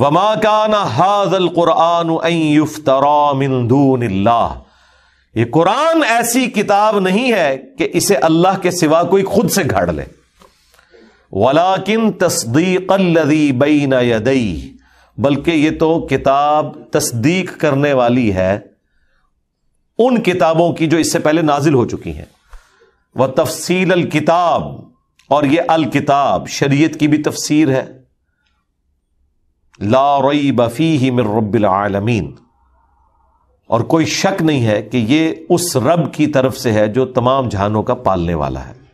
وما من دون اللہ یہ قرآن ایسی کتاب نہیں ہے کہ اسے اللہ کے سوا کوئی خود سے گھڑ لے ولاکن تصدیق بلکہ یہ تو کتاب تصدیق کرنے والی ہے ان کتابوں کی جو اس سے پہلے نازل ہو چکی ہیں وہ تفصیل الکتاب اور یہ الکتاب شریعت کی بھی تفسیر ہے لا بفی ہی مر رب العالمین اور کوئی شک نہیں ہے کہ یہ اس رب کی طرف سے ہے جو تمام جہانوں کا پالنے والا ہے